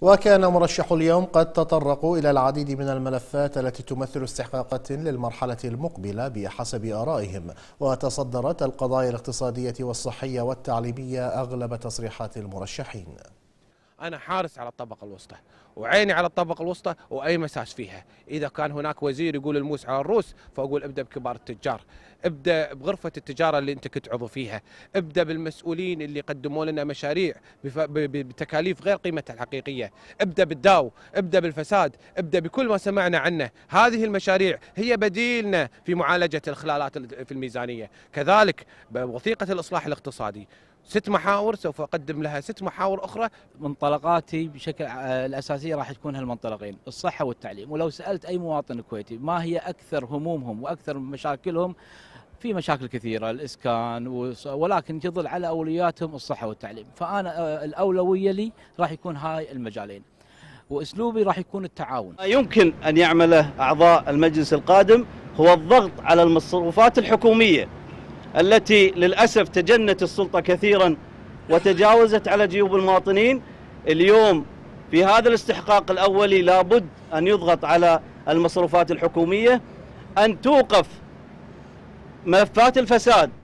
وكان مرشح اليوم قد تطرقوا إلى العديد من الملفات التي تمثل استحقاقات للمرحلة المقبلة بحسب آرائهم وتصدرت القضايا الاقتصادية والصحية والتعليمية أغلب تصريحات المرشحين انا حارس على الطبقه الوسطى وعيني على الطبقه الوسطى واي مساس فيها اذا كان هناك وزير يقول الموس على الروس فاقول ابدا بكبار التجار ابدا بغرفه التجاره اللي انت كنت عضو فيها ابدا بالمسؤولين اللي قدموا لنا مشاريع بتكاليف غير قيمتها الحقيقيه ابدا بالداو ابدا بالفساد ابدا بكل ما سمعنا عنه هذه المشاريع هي بديلنا في معالجه الخلالات في الميزانيه كذلك بوثيقه الاصلاح الاقتصادي ست محاور سوف اقدم لها ست محاور اخرى منطلقاتي بشكل آه، الاساسيه راح تكون هالمنطلقين الصحه والتعليم ولو سالت اي مواطن كويتي ما هي اكثر همومهم واكثر مشاكلهم في مشاكل كثيره الاسكان ولكن تظل على اولوياتهم الصحه والتعليم فانا آه، الاولويه لي راح يكون هاي المجالين واسلوبي راح يكون التعاون يمكن ان يعمله اعضاء المجلس القادم هو الضغط على المصروفات الحكوميه التي للأسف تجنت السلطة كثيرا وتجاوزت على جيوب المواطنين اليوم في هذا الاستحقاق الأولي لابد أن يضغط على المصروفات الحكومية أن توقف ملفات الفساد